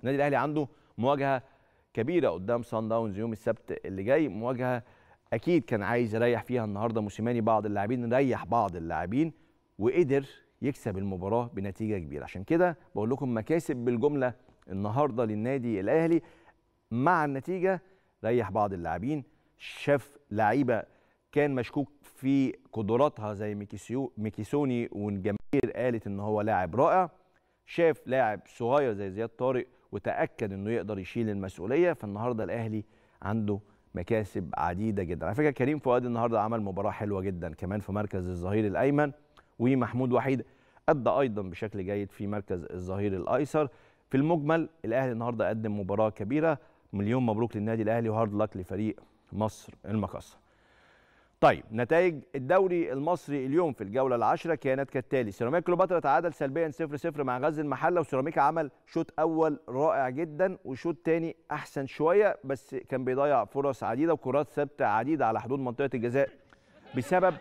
النادي الاهلي عنده مواجهه كبيره قدام سان داونز يوم السبت اللي جاي مواجهه اكيد كان عايز يريح فيها النهارده موسيماني بعض اللاعبين ريح بعض اللاعبين وقدر يكسب المباراه بنتيجه كبيره عشان كده بقول لكم مكاسب بالجمله النهارده للنادي الاهلي مع النتيجه ريح بعض اللاعبين شاف لعيبه كان مشكوك في قدراتها زي ميكيسيو ميكيسوني والجماهير قالت ان هو لاعب رائع شاف لاعب صغير زي زياد طارق وتاكد انه يقدر يشيل المسؤوليه فالنهارده الاهلي عنده مكاسب عديده جدا على فكره كريم فؤاد النهارده عمل مباراه حلوه جدا كمان في مركز الظهير الايمن ومحمود وحيد ادى ايضا بشكل جيد في مركز الظهير الايسر في المجمل الاهلي النهارده قدم مباراه كبيره مليون مبروك للنادي الاهلي وهارد لك لفريق مصر المقصه طيب نتائج الدوري المصري اليوم في الجوله العاشره كانت كالتالي سيراميكا كليوباترا تعادل سلبيا 0 0 مع غزل المحله وسيراميكا عمل شوط اول رائع جدا وشوط تاني احسن شويه بس كان بيضيع فرص عديده وكرات ثابته عديده على حدود منطقه الجزاء بسبب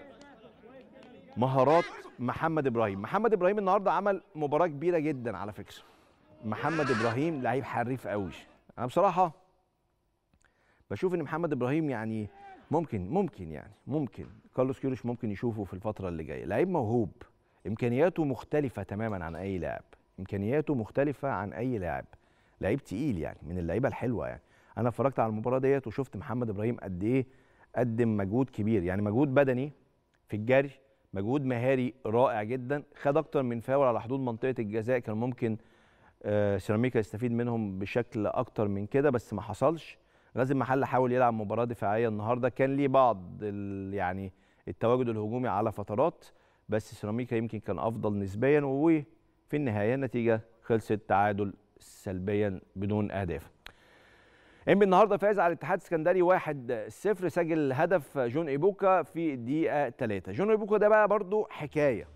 مهارات محمد ابراهيم محمد ابراهيم النهارده عمل مباراه كبيره جدا على فكره محمد ابراهيم لعيب حريف قوي انا بصراحه بشوف ان محمد ابراهيم يعني ممكن ممكن يعني ممكن كارلوس كيروش ممكن يشوفه في الفتره اللي جايه لعيب موهوب امكانياته مختلفه تماما عن اي لاعب امكانياته مختلفه عن اي لاعب لعيب تقيل يعني من اللعيبه الحلوه يعني انا اتفرجت على المباراه ديت وشفت محمد ابراهيم قد ايه قدم مجهود كبير يعني مجهود بدني في الجري مجهود مهاري رائع جدا خد اكتر من فاول على حدود منطقه الجزاء كان ممكن آه، سيراميكا يستفيد منهم بشكل اكتر من كده بس ما حصلش غازي المحله حاول يلعب مباراه دفاعيه النهارده كان ليه بعض يعني التواجد الهجومي على فترات بس سيراميكا يمكن كان افضل نسبيا وفي النهايه النتيجه خلصت تعادل سلبيا بدون اهداف انبي النهارده فاز على الاتحاد السكندري 1-0 سجل هدف جون ايبوكا في دقيقه 3 جون ايبوكا ده بقى برضو حكايه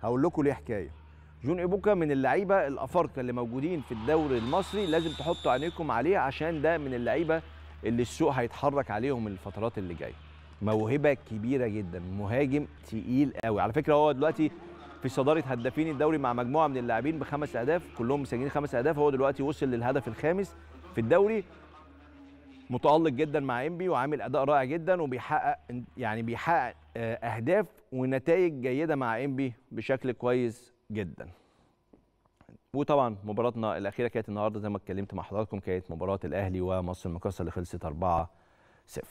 هقول لكم ليه حكايه جون ايبوكا من اللعيبه الافارقه اللي موجودين في الدوري المصري لازم تحطوا عينيكم عليه عشان ده من اللعيبه اللي السوق هيتحرك عليهم الفترات اللي جايه موهبه كبيره جدا مهاجم تقيل قوي على فكره هو دلوقتي في صداره هدافين الدوري مع مجموعه من اللاعبين بخمس اهداف كلهم مسجلين خمس اهداف هو دلوقتي وصل للهدف الخامس في الدوري متالق جدا مع انبي وعامل اداء رائع جدا وبيحقق يعني بيحقق آه، اهداف ونتائج جيده مع انبي بشكل كويس جدا وطبعا مباراتنا الاخيره كانت النهارده زي ما اتكلمت مع حضراتكم كانت مباراه الاهلي ومصر المقاصه اللي خلصت 4 0